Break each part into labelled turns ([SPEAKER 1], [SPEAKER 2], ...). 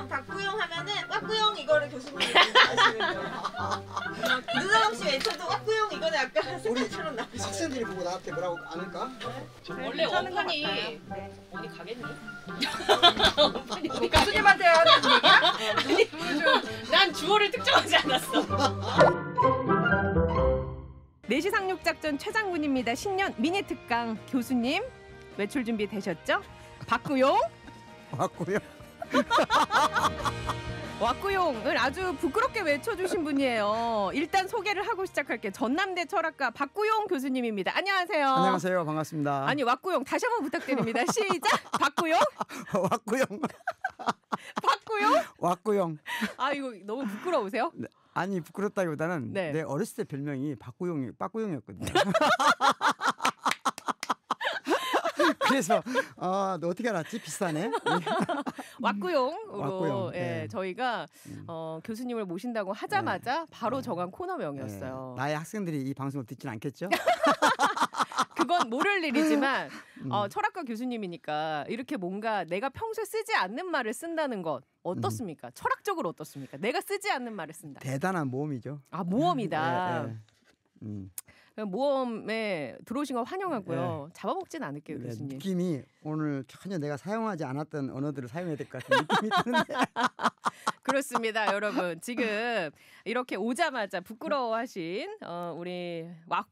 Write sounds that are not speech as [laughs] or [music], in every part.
[SPEAKER 1] 것처럼 박구용 하면은 왁구용 이거를 교수님이 하시는 거
[SPEAKER 2] [laughs] 누나 없이 외쳐도
[SPEAKER 1] 왁구용 이거는 아까 생각처럼 나 학생들이 보고 나한테 뭐라고 안 할까? 원래 네. 원판이
[SPEAKER 2] 어디 가겠니? 교수님한테 하는 얘기야? 난 주어를 특정하지 않았어. 내시 상륙작전 최장군입니다. 신년 미니 특강 교수님 외출 준비 되셨죠? 박구용. 박구용. 왁구용을 [laughs] 아주 부끄럽게 외쳐주신 분이에요. 일단 소개를 하고 시작할게요. 전남대 철학과 박구용 교수님입니다. 안녕하세요. 안녕하세요.
[SPEAKER 1] 반갑습니다. 아니
[SPEAKER 2] 왁구용 다시 한번 부탁드립니다. 시작. 박구용. 왁구용. [laughs] 박구용.
[SPEAKER 1] 왁구용.
[SPEAKER 2] [laughs] 아 이거 너무 부끄러우세요?
[SPEAKER 1] 네. 아니 부끄럽다기보다는 네. 내 어렸을 때 별명이 박구용이 박구용이었거든요. 그래서 어, 너 어떻게 알았지? 비싸네. 왔구용으로 [laughs] 예, 네.
[SPEAKER 2] 저희가 음. 어, 교수님을 모신다고 네. 하자마자 바로 어. 정한 코너명이었어요.
[SPEAKER 1] 네. 나의 학생들이 이 방송을 듣진 않겠죠? [laughs]
[SPEAKER 2] 그건 모를 일이지만 음. 어, 철학과 교수님이니까 이렇게 뭔가 내가 평소에 쓰지 않는 말을 쓴다는 것 어떻습니까? 음. 철학적으로 어떻습니까? 내가 쓰지 않는 말을 쓴다.
[SPEAKER 1] 대단한 모험이죠.
[SPEAKER 2] 아 모험이다. 예, 예. 음. 모험에 들어오신 거 환영하고요. 네. 잡아먹진
[SPEAKER 1] 않을게요, 네, 교수님. 느낌이 오늘 전혀 내가 사용하지 않았던 언어들을 사용해야 될 것 같은 느낌이 드는데.
[SPEAKER 2] [laughs] 그렇습니다, 여러분. 지금 이렇게 오자마자 부끄러워하신 어, 우리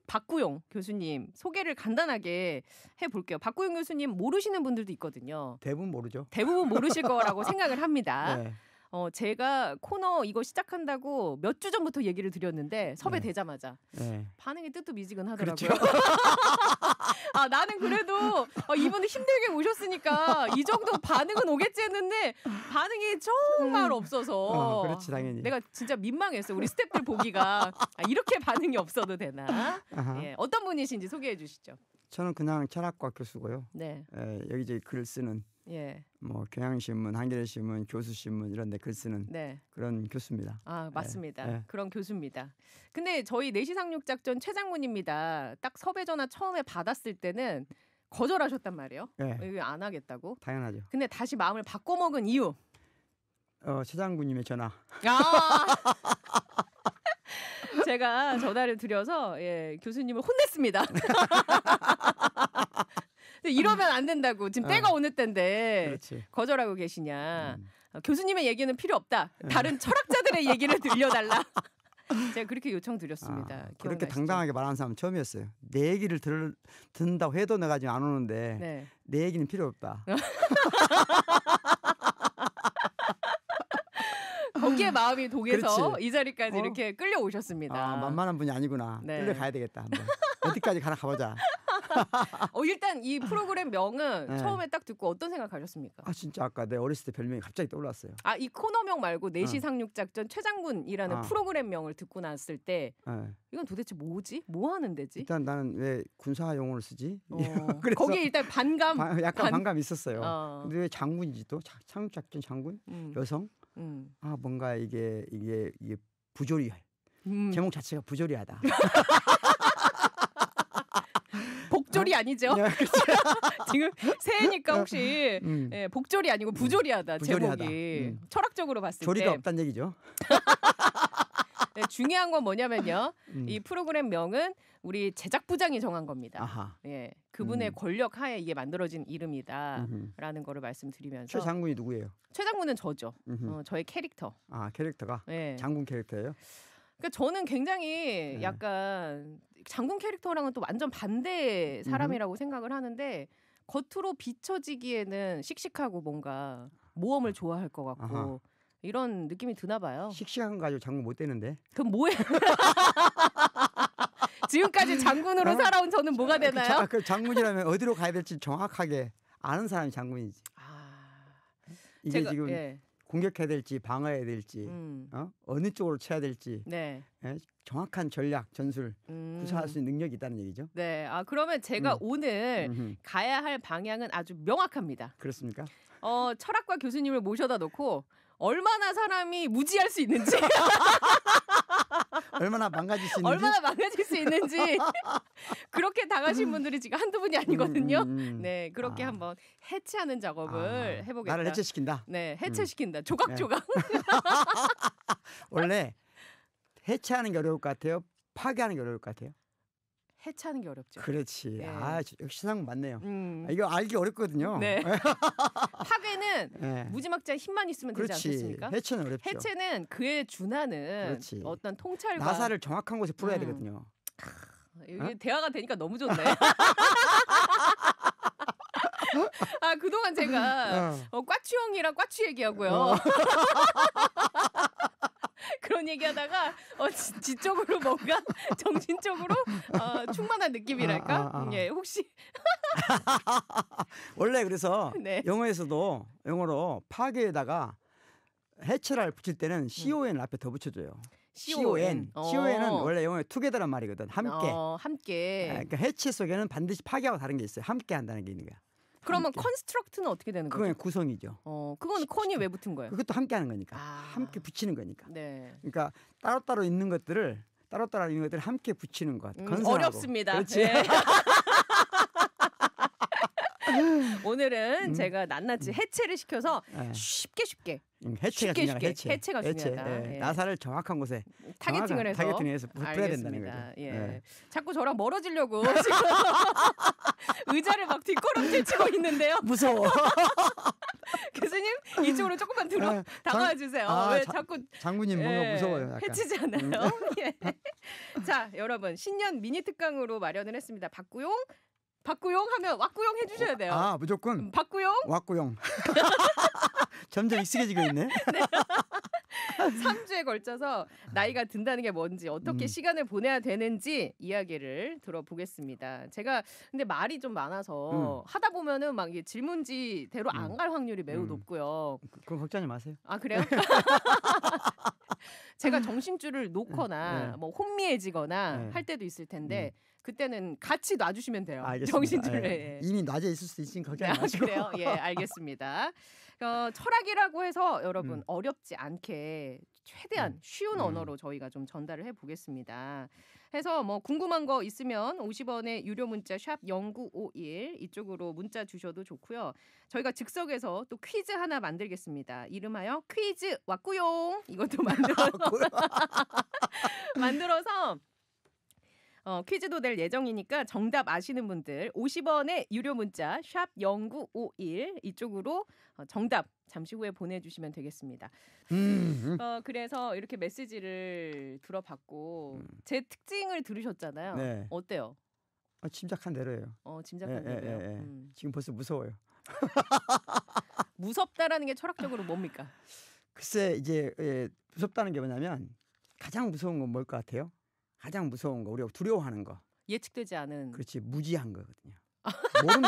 [SPEAKER 2] 박구용 교수님 소개를 간단하게 해볼게요. 박구용 교수님 모르시는 분들도 있거든요.
[SPEAKER 1] 대부분 모르죠.
[SPEAKER 2] 대부분 모르실 거라고 생각을 합니다. [laughs] 네. 어, 제가 코너 이거 시작한다고 몇 주 전부터 얘기를 드렸는데 섭외 네. 되자마자 네. 반응이 뜨뜻미지근하더라고요. 그렇죠. [laughs] 아 나는 그래도 어, 이분 힘들게 오셨으니까 이 정도 반응은 오겠지 했는데 반응이 정말 없어서 어, 그렇지 당연히 내가 진짜 민망했어 우리 스태프들 보기가 아, 이렇게 반응이 없어도 되나? 예, 어떤 분이신지 소개해 주시죠.
[SPEAKER 1] 저는 그냥 철학과 교수고요. 네. 에, 예, 여기 이제 글을 쓰는 예. 뭐 경향신문, 한겨레신문, 교수신문 이런 데 글 쓰는 네. 그런 교수입니다.
[SPEAKER 2] 아 예. 맞습니다. 예. 그런 교수입니다. 근데 저희 내시상륙 작전 최장문입니다. 딱 섭외 전화 처음에 받았을 때는 거절하셨단 말이에요. 예. 안 하겠다고. 당연하죠. 근데 다시 마음을 바꿔 먹은 이유.
[SPEAKER 1] 어 최장군님의 전화. 아. [laughs]
[SPEAKER 2] 제가 전화를 드려서 예, 교수님을 혼냈습니다. [laughs] 이러면 안 된다고. 지금 어. 때가 오는 때인데 그렇지. 거절하고 계시냐. 음. 어, 교수님의 얘기는 필요 없다. 예. 다른 철학자들의 [laughs] 얘기를 들려달라. [laughs]
[SPEAKER 1] 제가 그렇게 요청드렸습니다. 아, 그렇게 당당하게 말하는 사람 은 처음이었어요. 내 얘기를 들, 듣는다고 해도 내가 지금 안 오는데 네. 내 얘기는 필요 없다.
[SPEAKER 2] [laughs] 거기에 마음이 독해서 그렇지. 이 자리까지 어? 이렇게
[SPEAKER 1] 끌려오셨습니다. 아, 만만한 분이 아니구나. 네. 끌려가야 되겠다. 한번. 어디까지 가나 가보자.
[SPEAKER 2] [laughs] 어, 일단 이 프로그램 명은 네. 처음에 딱 듣고 어떤 생각 하셨습니까?
[SPEAKER 1] 아 진짜 아까 내 어렸을 때 별명이 갑자기 떠올랐어요.
[SPEAKER 2] 아이 코너명 말고 내시 네 상륙 작전 최장군이라는 아. 프로그램 명을 듣고 났을 때 네. 이건 도대체 뭐지?
[SPEAKER 1] 뭐 하는 데지? 일단 나는 왜 군사 용어를 쓰지? 어. [laughs] 거기에
[SPEAKER 2] 일단 반감 바, 약간 반... 감
[SPEAKER 1] 있었어요. 어. 근데 왜 장군이지 또 자, 상륙 작전 장군 음. 여성 음. 아 뭔가 이게 이게 이게 부조리할 음. 제목 자체가 부조리하다. [laughs]
[SPEAKER 2] 아니죠? 네, 그렇죠. [laughs] 지금 새해니까 어, 혹시 음. 예, 복조리 아니고 음, 부조리하다, 부조리하다.
[SPEAKER 1] 제목이 음.
[SPEAKER 2] 철학적으로 봤을 조리가 때 조리가 없다 얘기죠. [laughs] 네, 중요한 건 뭐냐면요. 음. 이 프로그램 명은 우리 제작 부장이 정한 겁니다. 아하. 예, 그분의 음. 권력 하에 이게 만들어진 이름이다라는 거를 말씀드리면서 최 장군이 누구예요? 최 장군은 저죠. 어, 저의 캐릭터.
[SPEAKER 1] 아 캐릭터가 예. 장군 캐릭터예요?
[SPEAKER 2] 그러니까 저는 굉장히 네. 약간 장군 캐릭터랑은 또 완전 반대 사람이라고 음. 생각을 하는데 겉으로 비춰지기에는 씩씩하고 뭔가 모험을 좋아할 것 같고
[SPEAKER 1] 아하. 이런 느낌이 드나 봐요. 씩씩한 거 가지고 장군 못 되는데. 그럼 뭐해?
[SPEAKER 2] [laughs]
[SPEAKER 1] 지금까지 장군으로 어? 살아온
[SPEAKER 2] 저는 뭐가 그 되나요? 그, 자, 아,
[SPEAKER 1] 그 장군이라면 어디로 가야 될지 정확하게 아는 사람이 장군이지. 아...
[SPEAKER 2] 이게 제가, 지금 예.
[SPEAKER 1] 공격해야 될지 방어해야 될지 음. 어? 어느 쪽으로 쳐야 될지 네. 예? 정확한 전략 전술 음. 구사할 수 있는 능력이 있다는 얘기죠.
[SPEAKER 2] 네. 아 그러면 제가 음. 오늘 음흠. 가야 할 방향은 아주 명확합니다. 그렇습니까? 어 철학과 교수님을 모셔다 놓고 얼마나 사람이 무지할 수 있는지 [laughs]
[SPEAKER 1] 얼마나 망가질 수 있는지 얼마나
[SPEAKER 2] 망가질 수 있는지 [laughs] 그렇게 당하신 분들이 지금 한두 분이 아니거든요. 음, 음, 음. 네, 그렇게 아. 한번 해체하는 작업을 아, 해보겠다. 나를 해체시킨다. 네, 해체시킨다. 조각조각. 네.
[SPEAKER 1] [laughs] 원래 해체하는 게 어려울 것 같아요. 파괴하는 게 어려울 것 같아요.
[SPEAKER 2] 해체하는 게 어렵죠. 그렇지. 예. 아,
[SPEAKER 1] 신앙 맞네요. 음. 아, 이거 알기 어렵거든요. 네. 파괴는
[SPEAKER 2] [laughs] 네. 예. 무지막지한 힘만 있으면 되지 그지 않겠습니까? 해체는 어렵죠. 해체는 그에 준하는 그렇지. 어떤 통찰과 나사를
[SPEAKER 1] 정확한 곳에 풀어야 음. 되거든요. 아,
[SPEAKER 2] 이게 어? 대화가 되니까 너무 좋네. [laughs] 아 그동안 제가 어. 어, 꽈추 형이랑 꽈추 얘기하고요. 어. [laughs] [laughs] 그런 얘기하다가 어 지, 지적으로 뭔가 [laughs] 정신적으로 어, 충만한 느낌이랄까. 아, 아, 아. 예, 혹시
[SPEAKER 1] [laughs] 원래 그래서 네. 영어에서도 영어로 파괴에다가 해체를 붙일 때는 음. CON을 앞에 더 붙여줘요. CON. 어. CON은 원래 영어에 투게더란 말이거든. 함께. 어,
[SPEAKER 2] 함께. 아, 그러니까
[SPEAKER 1] 해체 속에는 반드시 파괴하고 다른 게 있어요. 함께 한다는 게 있는 거야.
[SPEAKER 2] 그러면 함께. 그렇죠. 컨스트럭트는 어떻게 되는 거예요? 그건 구성이죠. 어, 그건 콘이 왜 붙은 거예요?
[SPEAKER 1] 그것도 함께 하는 거니까. 아. 함께 붙이는 거니까. 네. 그러니까 따로따로 있는 것들을 따로따로 있는 것들을 함께 붙이는 것. 음, 건선 어렵습니다. 그렇지. 네. [laughs]
[SPEAKER 2] [laughs] 오늘은 음. 제가 낱낱이 음. 해체를 시켜서 네. 쉽게 쉽게 음, 해체가 쉽게 쉽게 해체. 해체가 해체. 중요하다. 네. 예.
[SPEAKER 1] 나사를 정확한 곳에 타겟팅을 해서 타겟팅을 해서 붙여야 된다는 거죠. 예. 예.
[SPEAKER 2] 자꾸 저랑 멀어지려고 [laughs] [laughs] 의자를 막
[SPEAKER 1] 뒷걸음질 치고 있는데요. 무서워.
[SPEAKER 2] 교수님 이쪽으로 조금만 들어 아, 다가 주세요. 아, 왜 자, 자꾸 장군님 뭔가 예, 무서워요. 약간. 해치지 음. 않아요. 음. 예. 자 여러분 신년 미니 특강으로 마련을 했습니다. 박구용 박구용 하면 왁구용 해주셔야 돼요. 아 무조건. 음, 박구용.
[SPEAKER 1] 왁구용. [laughs] 점점 익숙해지고 있네.
[SPEAKER 2] 3주에 [laughs] 걸쳐서 아. 나이가 든다는 게 뭔지 어떻게 음. 시간을 보내야 되는지 이야기를 들어보겠습니다. 제가 근데 말이 좀 많아서 음. 하다 보면은 막 이게 질문지대로 음. 안갈 확률이 매우 음.
[SPEAKER 1] 높고요. 그럼 걱정하지 마세요. 아 그래요? [laughs]
[SPEAKER 2] 제가 정신줄을 놓거나 네. 뭐 혼미해지거나 네. 할 때도 있을 텐데 음. 그때는 같이 놔주시면 돼요. 아, 정신줄을 예. 예.
[SPEAKER 1] 이미 낮에 있을 수도 있으니 걱정 네, 아, 마시고. 그래요? 예,
[SPEAKER 2] 알겠습니다. [laughs] 어, 철학이라고 해서 여러분 음. 어렵지 않게 최대한 음. 쉬운 음. 언어로 저희가 좀 전달을 해보겠습니다. 해서 뭐 궁금한 거 있으면 50원의 유료 문자 샵 0951 이쪽으로 문자 주셔도 좋고요. 저희가 즉석에서 또 퀴즈 하나 만들겠습니다. 이름하여 퀴즈 왔구용 이것도 [laughs] 만들어서 [laughs] 만들어서 어, 퀴즈도 될 예정이니까 정답 아시는 분들 50원의 유료 문자 샵 0951 이쪽으로 어, 정답 잠시 후에 보내주시면 되겠습니다.
[SPEAKER 1] 음, 어,
[SPEAKER 2] 그래서 이렇게 메시지를 들어봤고 음. 제 특징을 들으셨잖아요. 네. 어때요?
[SPEAKER 1] 아, 짐작한 대로예요. 어, 짐작한 예, 예 대로요. 예, 예, 음. 지금 벌써 무서워요.
[SPEAKER 2] [laughs] 무섭다라는 게 철학적으로 뭡니까? [laughs]
[SPEAKER 1] 글쎄 이제 예, 무섭다는 게 뭐냐면 가장 무서운 건 뭘 것 같아요? 가장 무서운 거 우리가 두려워하는 거
[SPEAKER 2] 예측되지 않은
[SPEAKER 1] 그렇지 무지한 거거든요. [laughs] 모른,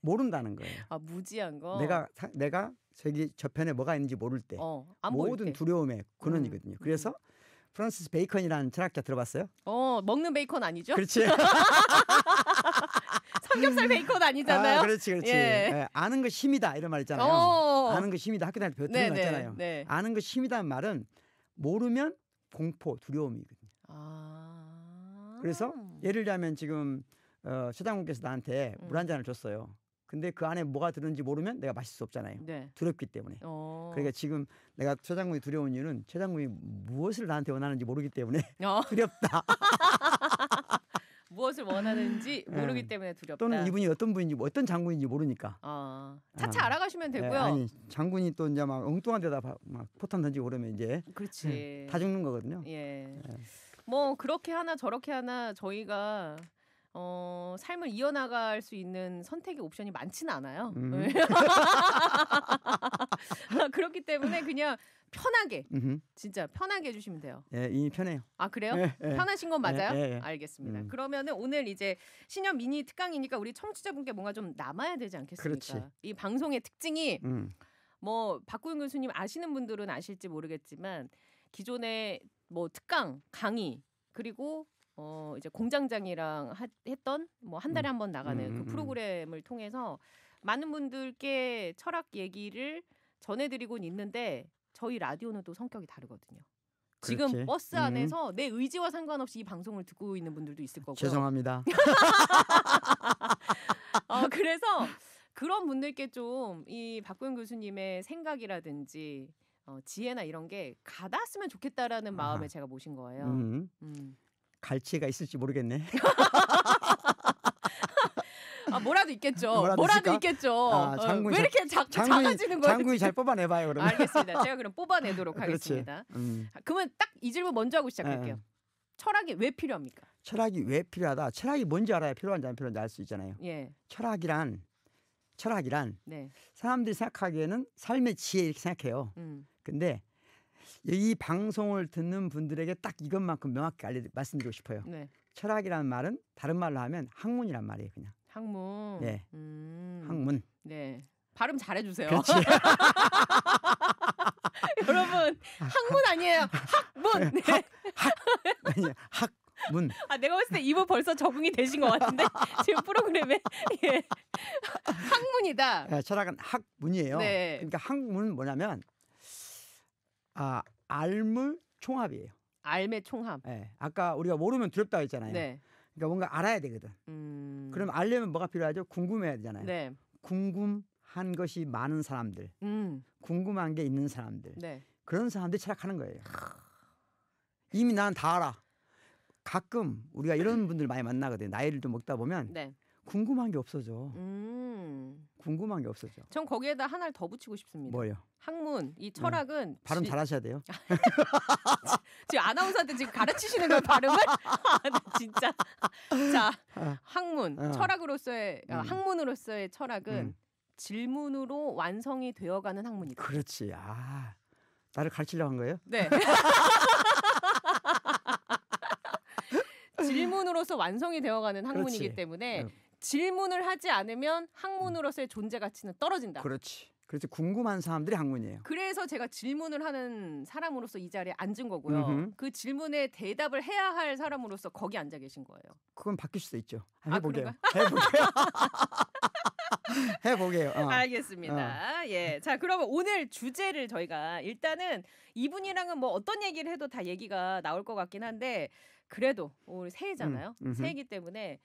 [SPEAKER 1] 모른다는 거예요.
[SPEAKER 2] 아 무지한 거. 내가
[SPEAKER 1] 사, 내가 저기 저편에 뭐가 있는지 모를 때 어, 모든 두려움의 근원이거든요. 음, 그래서 음. 프란시스 베이컨이라는 철학자 들어봤어요?
[SPEAKER 2] 어 먹는 베이컨 아니죠? 그렇지. [laughs] 삼겹살 베이컨 아니잖아요. 아, 그렇지, 그렇지. 예. 예,
[SPEAKER 1] 아는 것 힘이다 이런 말 있잖아요. 어어. 아는 것 힘이다 학교 다닐 때 네, 배웠던 거잖아요 네, 네. 아는 것 힘이다는 말은 모르면 공포, 두려움이거든요. 아. 그래서 음. 예를 들자면 지금 어, 최장군께서 나한테 음. 물한 잔을 줬어요. 근데 그 안에 뭐가 들었는지 모르면 내가 마실 수 없잖아요. 네. 두렵기 때문에.
[SPEAKER 2] 어. 그러니까
[SPEAKER 1] 지금 내가 최장군이 두려운 이유는 최장군이 무엇을 나한테 원하는지 모르기 때문에 어. [laughs] 두렵다.
[SPEAKER 2] [laughs] 무엇을 원하는지 예. 모르기 네. 때문에 두렵다. 또는 이분이
[SPEAKER 1] 어떤 분인지 어떤 장군인지 모르니까. 어. 차차 아. 알아가시면 예, 되고요. 네, 아니 장군이 또 이제 막 엉뚱한 데다 막 포탄 던지고 그러면 이제 그렇지. 예, 다 죽는 거거든요. 예. 네.
[SPEAKER 2] 뭐 그렇게 하나 저렇게 하나 저희가 어, 삶을 이어나갈 수 있는 선택의 옵션이 많지는 않아요. 음. 네. [laughs] 그렇기 때문에 그냥 편하게, 진짜 편하게 해주시면 돼요.
[SPEAKER 1] 예, 이미 편해요.
[SPEAKER 2] 아, 그래요? 예, 예. 편하신 건 예, 맞아요? 예, 예, 알겠습니다. 음. 그러면은 오늘 이제 신년 미니 특강이니까 우리 청취자분께 뭔가 좀 남아야 되지 않겠습니까? 그렇지. 이 방송의 특징이 음. 뭐 박구윤 교수님 아시는 분들은 아실지 모르겠지만 기존에 뭐 특강, 강의 그리고 어 이제 공장장이랑 하, 했던 뭐 한 달에 음. 한번 나가는 음, 그 음, 음. 프로그램을 통해서 많은 분들께 철학 얘기를 전해드리곤 있는데 저희 라디오는 또 성격이 다르거든요.
[SPEAKER 1] 지금 그렇지. 버스 안에서
[SPEAKER 2] 음. 내 의지와 상관없이 이 방송을 듣고 있는 분들도 있을 거고요.
[SPEAKER 1] 죄송합니다. [laughs]
[SPEAKER 2] 어, 그래서 그런 분들께 좀 이 박구현 교수님의 생각이라든지 어, 지혜나 이런 게 가닿았으면 좋겠다라는 마음에 제가 모신 거예요. 음. 음.
[SPEAKER 1] 갈치가 있을지 모르겠네. [laughs]
[SPEAKER 2] 아, 뭐라도 있겠죠. 뭐라도, 뭐라도 있겠죠. 아, 장군이 어, 왜 이렇게 작, 장군이, 작아지는 거예요? 장군이 잘
[SPEAKER 1] 뽑아내봐요, 그러면. 알겠습니다.
[SPEAKER 2] 제가 그럼 뽑아내도록 [laughs] 하겠습니다. 음. 아, 그러면 딱 이 질문 먼저 하고 시작할게요. 에. 예, 예. 철학이 왜
[SPEAKER 1] 필요합니까? 철학이 왜 필요하다? 철학이 뭔지 알아야 필요한지 안 필요한지 알 수 있잖아요. 예. 철학이란 철학이란 네. 사람들이 생각하기에는 삶의 지혜 이렇게 생각해요. 음. 근데 이 방송을 듣는 분들에게 딱 이것만큼 명확히 알려 말씀드리고 싶어요. 네. 철학이라는 말은 다른 말로 하면 학문이란 말이에요, 그냥.
[SPEAKER 2] 학문. 네. 음. 학문. 네. 발음 잘해주세요. [laughs] 여러분 학문 아니에요. 학문. 네. 네. 학, 학 아니 학문. 아 내가 봤을 때 이분 벌써 적응이 되신 것 같은데 [laughs] 지금 프로그램에 [laughs] 예. 학문이다.
[SPEAKER 1] 네, 철학은 학문이에요. 네. 그러니까 학문은 뭐냐면 아 알물 총합이에요. 알매 총합. 네. 아까 우리가 모르면 두렵다 했잖아요. 네. 그러니까 뭔가 알아야 되거든. 음... 그럼 알려면 뭐가 필요하죠? 궁금해야 되잖아요. 네. 궁금한 것이 많은 사람들, 음. 궁금한 게 있는 사람들, 네. 그런 사람들이 철학하는 거예요. 이미 나는 다 알아. 가끔 우리가 이런 음. 분들 많이 만나거든요. 나이를 좀 먹다 보면 네. 궁금한 게 없어져.
[SPEAKER 2] 음.
[SPEAKER 1] 궁금한 게 없어져.
[SPEAKER 2] 전 거기에다 하나를 더 붙이고 싶습니다. 뭐요? 학문, 이 철학은 네. 발음 지... 잘하셔야 돼요. [laughs] 지금 아나운서한테 지금 가르치시는 걸 발음을 [laughs] 네, 진짜 자
[SPEAKER 1] 아. 학문, 어. 아.
[SPEAKER 2] 철학으로서의 음. 학문으로서의 철학은 음. 질문으로 완성이 되어가는 학문이다.
[SPEAKER 1] 그렇지. 아 나를 가르치려고 한 거예요? 네.
[SPEAKER 2] [laughs] 질문으로서 완성이 되어가는 학문이기 그렇지. 때문에 음. 질문을 하지 않으면 학문으로서의 음. 존재 가치는 떨어진다. 그렇지.
[SPEAKER 1] 그렇지 궁금한 사람들이 학문이에요.
[SPEAKER 2] 그래서 제가 질문을 하는 사람으로서 이 자리에 앉은 거고요. 음흠. 그 질문에 대답을 해야 할 사람으로서 거기 앉아 계신 거예요.
[SPEAKER 1] 그건 바뀔 수도 있죠. 해보게요. 아, 해보게요. [laughs] 해보게요. 어. 알겠습니다.
[SPEAKER 2] 어. 예. 자, 그러면 오늘 주제를 저희가 일단은 이분이랑은 뭐 어떤 얘기를 해도 다 얘기가 나올 것 같긴 한데 그래도 오늘 새해잖아요. 음, 새해이기 때문에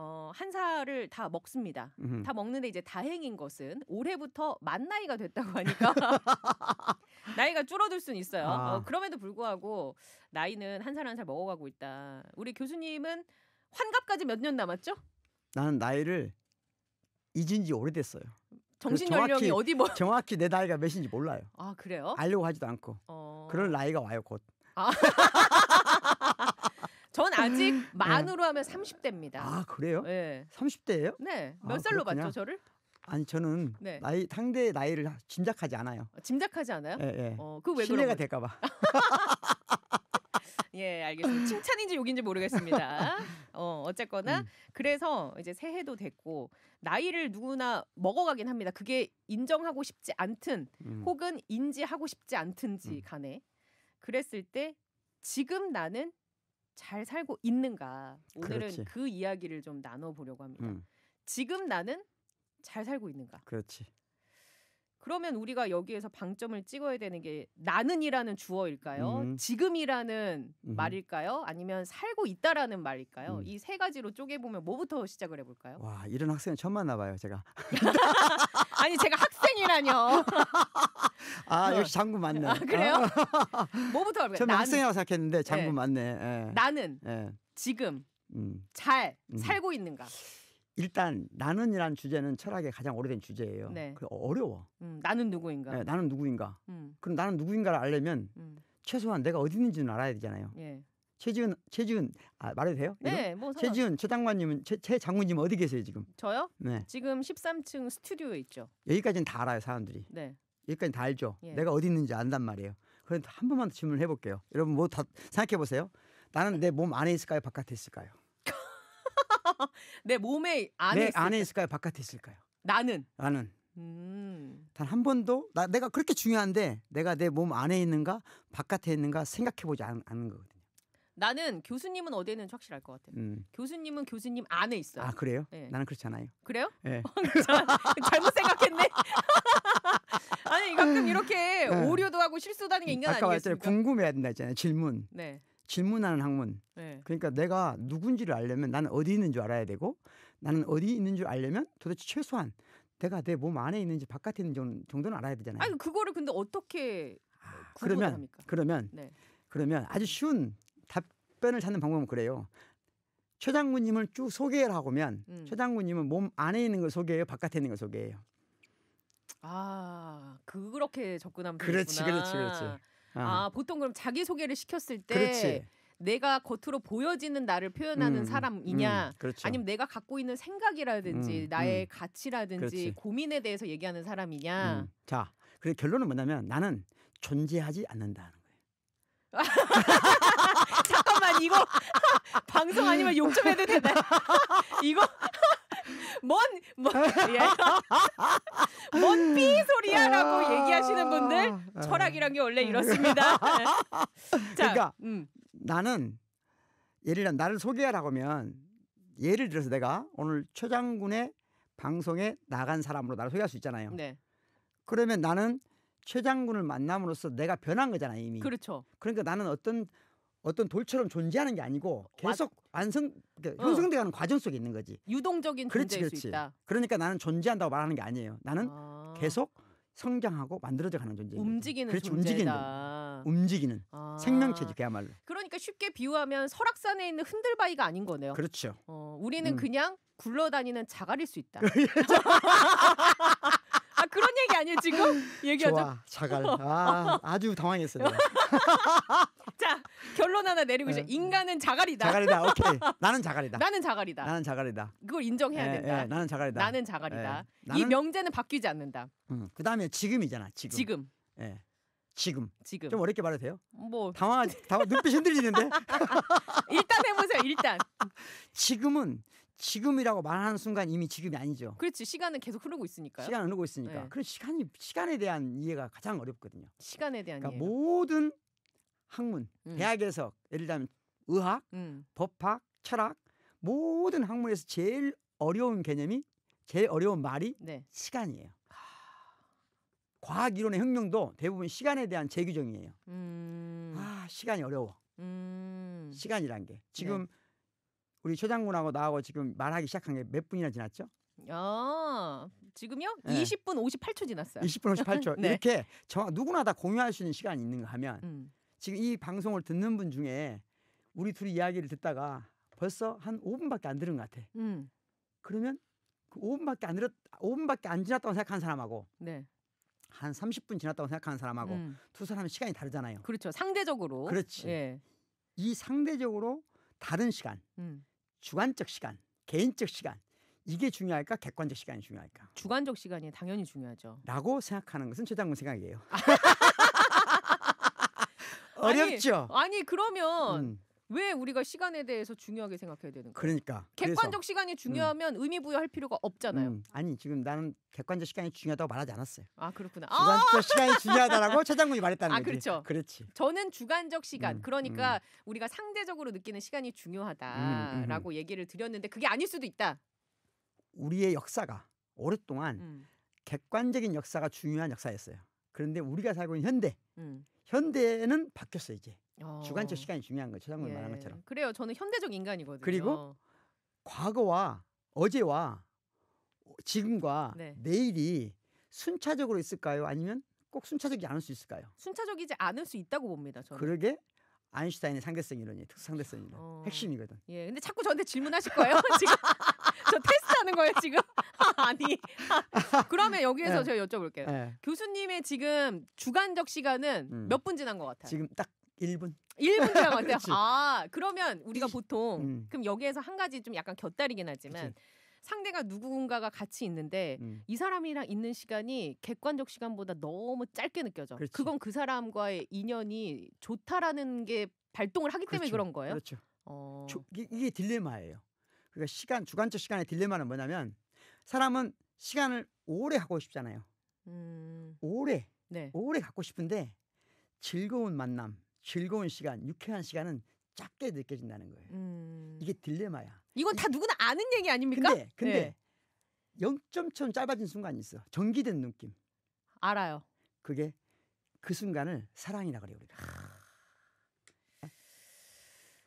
[SPEAKER 2] 어, 한 살을 다 먹습니다. 음. 다 먹는데 이제 다행인 것은 올해부터 만 나이가 됐다고 하니까 [laughs] 나이가 줄어들 수는 있어요. 아. 어, 그럼에도 불구하고 나이는 한살 한살 한 살 먹어가고 있다. 우리 교수님은 환갑까지 몇 년 남았죠?
[SPEAKER 1] 나는 나이를 잊은 지 오래됐어요.
[SPEAKER 2] 정신 연령이 어디 뭐 [laughs]
[SPEAKER 1] 정확히 내 나이가 몇인지 몰라요. 아 그래요? 알려고 하지도 않고 어... 그런 나이가 와요 곧. 아. [laughs]
[SPEAKER 2] 전 아직 음. 네. 만으로 하면 30대입니다. 아
[SPEAKER 1] 그래요? 예. 네. 30대예요? 아,
[SPEAKER 2] 네. 몇 아, 살로 그렇구나. 봤죠 저를?
[SPEAKER 1] 아니 저는 네. 나이 상대의 나이를 짐작하지 않아요. 아,
[SPEAKER 2] 짐작하지 않아요? 예, 예. 어, 그왜 그런 가 될까 봐. 예, 알겠습니다. 칭찬인지 욕인지 모르겠습니다. 어, 어쨌거나 음. 그래서 이제 새해도 됐고 나이를 누구나 먹어가긴 합니다. 그게 인정하고 싶지 않든 음. 혹은 인지하고 싶지 않든지 음. 간에 그랬을 때 지금 나는 잘 살고 있는가 오늘은 그렇지. 그 이야기를 좀 나눠보려고 합니다. 음. 지금 나는 잘 살고 있는가? 그렇지. 그러면 우리가 여기에서 방점을 찍어야 되는 게 나는이라는 주어일까요? 음. 지금이라는 음. 말일까요? 아니면 살고 있다라는 말일까요? 음. 이세 가지로 쪼개 보면 뭐부터 시작을 해볼까요?
[SPEAKER 1] 와 이런 학생은 처음 만나봐요 제가.
[SPEAKER 2] [laughs] 아니 제가 학생이라뇨.
[SPEAKER 1] 아 뭐. 역시 장군 맞네. 아, 그래요? 어.
[SPEAKER 2] [laughs] 뭐부터 할까요? 처음 학생이라고
[SPEAKER 1] 생각했는데 장군 네. 맞네. 예. 나는 예. 지금 음.
[SPEAKER 2] 잘 음. 살고 있는가?
[SPEAKER 1] 일단 나는이란 주제는 철학의 가장 오래된 주제예요. 네. 그 어려워.
[SPEAKER 2] 음, 나는 누구인가? 네, 나는 누구인가? 음.
[SPEAKER 1] 그럼 나는 누구인가를 알려면 음. 최소한 내가 어디 있는지는 알아야 되잖아요. 예. 최지은 최지은 아, 말해도 돼요? 네, 뭐 상관... 최지은 최장관님은 최, 장군님 어디 계세요 지금?
[SPEAKER 2] 저요? 네. 지금 13층 스튜디오에 있죠.
[SPEAKER 1] 여기까지는 다 알아요 사람들이. 네. 여기까지 다 알죠. 예. 내가 어디 있는지 안단 말이에요. 그런데한 번만 더 질문을 해볼게요. 여러분 뭐 다 생각해 보세요. 나는 내 몸 안에 있을까요, 바깥에 있을까요?
[SPEAKER 2] [laughs] 내 몸에 안에 있을까요? 안에 있을까요,
[SPEAKER 1] 바깥에 있을까요? 나는 나는 음. 단한 번도 나, 내가 그렇게 중요한데 내가 내 몸 안에 있는가 바깥에 있는가 생각해 보지 않은 거거든요.
[SPEAKER 2] 나는 교수님은 어디에 는 확실할 것 같아요. 음. 교수님은 교수님 안에 있어요. 아 그래요? 네. 나는 그렇지 않아요. 그래요? 네. [laughs] 어, 잘못
[SPEAKER 1] 생각했네. [laughs] 아니 가끔 이렇게 네. 오류도
[SPEAKER 2] 하고 실수도 하는 게 음, 인간 아까 아니겠습니까?
[SPEAKER 1] 궁금해야 된다 했잖아요. 질문. 네. 질문하는 학문. 네. 그러니까 내가 누군지를 알려면 나는 어디 있는 줄 알아야 되고 나는 어디 있는 줄 알려면 도대체 최소한 내가 내 몸 안에 있는지 바깥에 있는 정도는 알아야 되잖아요. 아니
[SPEAKER 2] 그거를 근데 어떻게 아, 그러면 합니까?
[SPEAKER 1] 그러면 네. 그러면 아주 쉬운 답변을 찾는 방법은 그래요. 최 장군님을 쭉 소개를 하고 보면 음. 최 장군님은 몸 안에 있는 걸 소개해요, 바깥에 있는 걸 소개해요.
[SPEAKER 2] 아, 그렇게 접근하면 그렇지, 그렇지, 그렇지, 어. 아, 보통 그럼 자기 소개를 시켰을 때 그렇지. 내가 겉으로 보여지는 나를 표현하는 음, 음 사람이냐 음, 그렇죠. 아니면 내가 갖고 있는 생각이라든지 음, 음, 나의 가치라든지 그렇지. 고민에 대해서 얘기하는 사람이냐 음,
[SPEAKER 1] 자 그래 결론은 뭐냐면 나는 존재하지 않는다는 거예요
[SPEAKER 2] [laughs] 이거 [laughs] 방송 아니면 욕 좀 해도 되나? [laughs] 이거 [laughs] 뭔, 뭔, 뭔삐 소리야라고 아. 얘기하시는 분들 아. 철학이란 게 원래 이렇습니다. 네.
[SPEAKER 1] 자, 그러니까 음. 나는 예를 들면 나를 소개하라고 하면 예를 들어서 내가 오늘 최장군의 방송에 나간 사람으로 나를 소개할 수 있잖아요. 네. 그러면 나는 최장군을 만남으로써 내가 변한 거잖아요 이미. 그렇죠. 그러니까 나는 어떤 어떤 돌처럼 존재하는 게 아니고 어, 계속 완성 그러니까 어. 형성돼가는 과정 속에 있는 거지.
[SPEAKER 2] 유동적인 그렇지, 그렇지. 수 있다.
[SPEAKER 1] 그러니까 나는 존재한다고 말하는 게 아니에요. 나는 아. 계속 성장하고 만들어져가는 존재. 움직이는 그렇지, 존재다. 움직이는 움직이는 아. 생명체지 그야말로.
[SPEAKER 2] 그러니까 쉽게 비유하면 설악산에 있는 흔들바위가 아닌 거네요. 그렇죠. 어, 우리는 음. 그냥 굴러다니는 자갈일 수 있다. [laughs]
[SPEAKER 1] [laughs]
[SPEAKER 2] 아니에요 지금? [laughs] 얘기하죠. 좋아,
[SPEAKER 1] 자갈. 아, 아주 당황했어요. [laughs]
[SPEAKER 2] 자 결론 하나 내리고 이제 네. 인간은 자갈이다. 자갈이다. 오케이. [laughs] 나는 자갈이다. 나는 자갈이다. 나는
[SPEAKER 1] 자갈이다. 그걸 인정해야 에, 네, 된다. 에, 네, 나는 자갈이다. 나는 자갈이다. 이 나는...
[SPEAKER 2] 명제는 바뀌지 않는다.
[SPEAKER 1] 음, 그다음에 지금이잖아. 지금. 지금. 예. 지금. 지금. 좀 어렵게 말해도 돼요? 뭐. 당황하지. 당황, 눈빛 흔들리는데?
[SPEAKER 2] 일단 해보세요, 일단.
[SPEAKER 1] 지금은 지금이라고 말하는 순간 이미 지금이 아니죠.
[SPEAKER 2] 그렇지 시간은 계속 흐르고 있으니까
[SPEAKER 1] 시간 흐르고 있으니까. 네. 그래 시간이 시간에 대한 이해가 가장 어렵거든요.
[SPEAKER 2] 시간에 대한 그러니까
[SPEAKER 1] 이해 모든 학문 음. 대학에서 예를 들면 의학, 음. 법학, 철학 모든 학문에서 제일 어려운 개념이 제일 어려운 말이 네. 시간이에요. 과학 이론의 혁명도 대부분 시간에 대한 재규정이에요.
[SPEAKER 2] 음...
[SPEAKER 1] 아 시간이 어려워. 음. 시간이란 게 지금 네. 우리 최 장군하고 나하고 지금 말하기 시작한 게 몇 분이나 지났죠?
[SPEAKER 2] 아, 지금요? 네. 20분 58초 지났어요. 20분 58초. [laughs] 네. 이렇게
[SPEAKER 1] 저 누구나 다 공유할 수 있는 시간이 있는가 하면 음. 지금 이 방송을 듣는 분 중에 우리 둘이 이야기를 듣다가 벌써 한 5분밖에 안 들은 것 같아. 음. 그러면 그 5분밖에 안 들었 5분밖에 안 지났다고 생각하 사람하고 네. 한 30분 지났다고 생각하 사람하고 음. 두 사람의 시간이 다르잖아요. 그렇죠. 상대적으로. 그렇지. 예. 이 상대적으로 다른 시간, 음. 주관적 시간, 개인적 시간 이게 중요할까 객관적 시간이 중요할까? 주관적 시간이 당연히 중요하죠. 라고 생각하는 것은 최장군 생각이에요. [laughs] [laughs] 어렵죠. 아니,
[SPEAKER 2] 아니 그러면 음. 왜 우리가 시간에 대해서 중요하게 생각해야 되는가? 거 그러니까
[SPEAKER 1] 객관적 그래서, 시간이 음. 중요하면
[SPEAKER 2] 음. 의미 부여할 필요가 없잖아요. 음.
[SPEAKER 1] 아니 지금 나는 객관적 시간이 중요하다고 말하지 않았어요.
[SPEAKER 2] 아 그렇구나. 아! 주관적 아! 시간이 중요하다라고 최장군이 말했다는 아, 거지. 그렇죠. 그렇지. 저는 주관적 시간 음, 그러니까 음. 우리가 상대적으로 느끼는 시간이
[SPEAKER 1] 중요하다라고
[SPEAKER 2] 음, 얘기를 드렸는데 그게 아닐 수도 있다.
[SPEAKER 1] 우리의 역사가 오랫동안 객관적인 역사가 중요한 역사였어요. 그런데 우리가 살고 있는 현대 현대는 바뀌었어 이제. 어. 주관적 시간이 중요한 거예요. 최상훈 예. 말한 것처럼.
[SPEAKER 2] 그래요. 저는 현대적 인간이거든요. 그리고
[SPEAKER 1] 과거와 어제와 어, 지금과 네. 내일이 순차적으로 있을까요? 아니면 꼭 순차적이지 않을 수 있을까요?
[SPEAKER 2] 순차적이지 않을 수 있다고 봅니다. 저는.
[SPEAKER 1] 그러게 아인슈타인의 상대성 이론이 특수상대성 이론 어... 핵심이거든.
[SPEAKER 2] 예, 근데 자꾸 저한테 질문하실 거예요 [laughs] 지금. 저 테스트하는 거예요 지금? [laughs] 아니. 그러면 여기에서 네. 제가 여쭤볼게요. 네. 교수님의 지금 주관적 시간은 음. 몇분 지난 것 같아요? 지금 딱 1분. 1분 드라 같아요. 아, 그러면 우리가 보통 음. 그럼 여기에서 한 가지 좀 약간 곁다리긴 하지만 그치. 상대가 누군가가 같이 있는데 음. 이 사람이랑 있는 시간이 객관적 시간보다 너무 짧게 느껴져. 그렇 그건 그 사람과의 인연이 좋다라는 게 발동을 하기 때문에 그렇죠. 그런 거예요.
[SPEAKER 1] 그렇죠. 어... 조, 이게, 딜레마예요. 그러니까 시간 주관적 시간의 딜레마는 뭐냐면 사람은 시간을 오래 하고 싶잖아요.
[SPEAKER 2] 음...
[SPEAKER 1] 오래, 네. 오래 갖고 싶은데 즐거운 만남, 즐거운 시간, 유쾌한 시간은 작게 느껴진다는 거예요. 음. 이게 딜레마야.
[SPEAKER 2] 이건 다 누구나 아는 얘기 아닙니까? 근데 근데
[SPEAKER 1] 네. 0.처럼 짧아진 순간이 있어. 전기된 느낌. 알아요. 그게 그 순간을 사랑이라 그래요 우리가.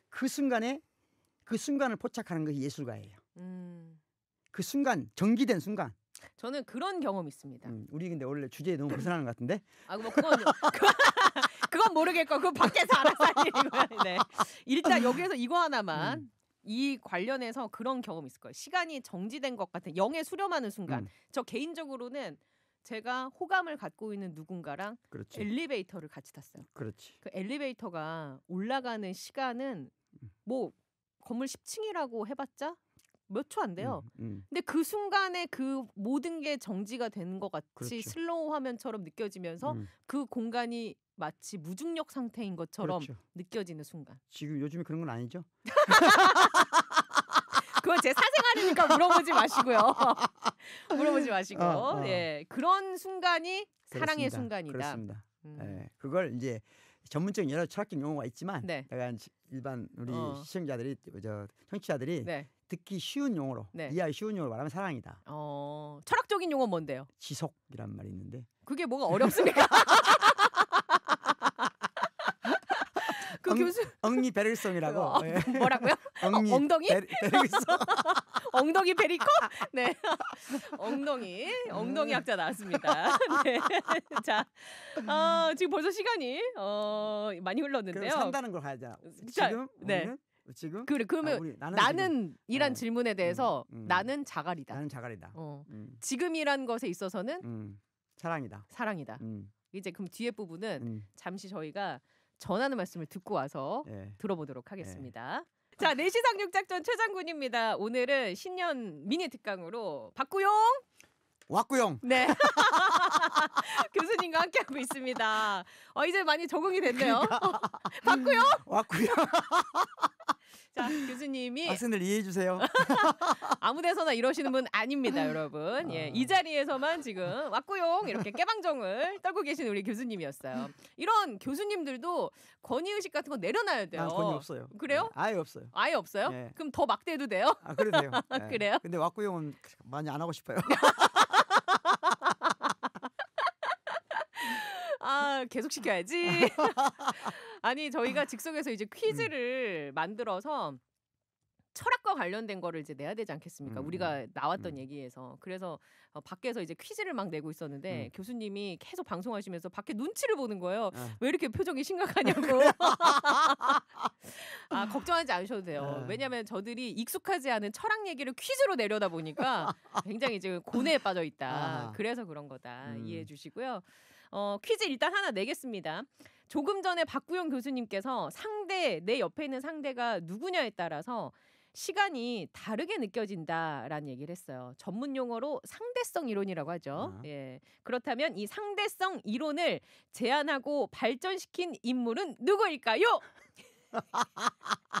[SPEAKER 1] 그 순간에 그 순간을 포착하는 것이 예술가예요. 음. 그 순간 전기된 순간 저는 그런 경험 있습니다. 음, 우리 근데 원래 주제에 너무 벗어나는 것 같은데? 아, 뭐 그건
[SPEAKER 2] [laughs] 그건 모르겠고 그건 밖에서 알아서 하는 거 네. 일단 여기에서 이거 하나만 음. 이 관련해서 그런 경험 있을 거예요. 시간이 정지된 것 같은 영에 수렴하는 순간. 음. 저 개인적으로는 제가 호감을 갖고 있는 누군가랑 그렇지. 엘리베이터를 같이 탔어요. 그렇지. 그 엘리베이터가 올라가는 시간은 음. 뭐 건물 10층이라고 해봤자 몇초안 돼요. 음, 음. 근데 그 순간에 그 모든 게 정지가 되는 것 같이 그렇죠. 슬로우 화면처럼 느껴지면서 음. 그 공간이 마치 무중력 상태인 것처럼 그렇죠. 느껴지는 순간.
[SPEAKER 1] 지금 요즘에 그런 건 아니죠?
[SPEAKER 2] [laughs] 그건 제 사생활이니까 물어보지 마시고요. [laughs] 물어보지 어, 마시고. 어, 어. 예. 그런 순간이 그렇습니다. 사랑의 순간이다. 그렇습니다.
[SPEAKER 1] 음. 예. 그걸 이제 전문적인 여러 철학적 용어가 있지만 네. 약간 일반 우리 어. 시청자들이 저 청취자들이 네. 듣기 쉬운 용어로 네. 이해하기 쉬운 용어로 말하면 사랑이다. 어, 철학적인 용어 뭔데요? 지속이란 말이 있는데
[SPEAKER 2] 그게 뭐가 어렵습니까?
[SPEAKER 1] 그 교수 엉니 베릴성이라고 어, 예. 뭐라고요? [laughs] 엉니, 어, 엉덩이? 베, 베성
[SPEAKER 2] [laughs] 엉덩이 베리코? 네. 엉덩이. 엉덩이 학자 나왔습니다. [laughs] 네. 자, 어, 지금 벌써 시간이 어, 많이 흘렀는데요. 그럼 산다는 걸
[SPEAKER 1] 가자. 자, 지금 네. 우리는 지금? 그래
[SPEAKER 2] 그러면 아, 우리, 나는, 나는 이란 어, 질문에 대해서 음, 음. 나는 자갈이다. 나는 자갈이다. 어. 음. 지금이란 것에 있어서는 음. 사랑이다. 사랑이다. 음. 이제 그럼 뒤에 부분은 음. 잠시 저희가 전하는 말씀을 듣고 와서 예. 들어보도록 하겠습니다. 예. 자 내시상륙작전 최장군입니다. 오늘은 신년 미니 특강으로 박구용 왔구용. 네. [laughs] 교수님과 함께하고 있습니다. 어, 이제 많이 적응이 됐네요. 그러니까. [laughs] 박구용. 왔구용. 자, 교수님이
[SPEAKER 1] 악센을 이해해 주세요. [laughs]
[SPEAKER 2] 아무데서나 이러시는 분 아닙니다, 여러분. 예, 아. 이
[SPEAKER 1] 자리에서만
[SPEAKER 2] 지금 왔고요 이렇게 깨방정을 떨고 계신 우리 교수님이었어요. 이런 교수님들도 권위 의식 같은 거 내려놔야 돼요. 아, 권위 없어요.
[SPEAKER 1] 그래요? 네, 아예 없어요. 아예
[SPEAKER 2] 없어요? 네. 그럼 더 막대도 돼요? 아, 그래요 [laughs] 네. 그래요?
[SPEAKER 1] 근데 왔고용은 많이 안 하고 싶어요. [laughs]
[SPEAKER 2] 아 계속 시켜야지. [laughs] 아니 저희가 직속에서 이제 퀴즈를 음. 만들어서 철학과 관련된 거를 이제 내야 되지 않겠습니까? 음. 우리가 음. 나왔던 음. 얘기에서 그래서 어, 밖에서 이제 퀴즈를 막 내고 있었는데 음. 교수님이 계속 방송하시면서 밖에 눈치를 보는 거예요. 아. 왜 이렇게 표정이 심각하냐고. 아, [laughs] 아 걱정하지 않으셔도 돼요. 아. 왜냐하면 저들이 익숙하지 않은 철학 얘기를 퀴즈로 내려다 보니까 굉장히 지금 고뇌에 빠져 있다. 아. 그래서 그런 거다 음. 이해해 주시고요. 어, 퀴즈 일단 하나 내겠습니다. 조금 전에 박구영 교수님께서 상대 내 옆에 있는 상대가 누구냐에 따라서 시간이 다르게 느껴진다라는 얘기를 했어요. 전문 용어로 상대성 이론이라고 하죠. 아. 예. 그렇다면 이 상대성 이론을 제안하고 발전시킨 인물은 누구일까요? [laughs]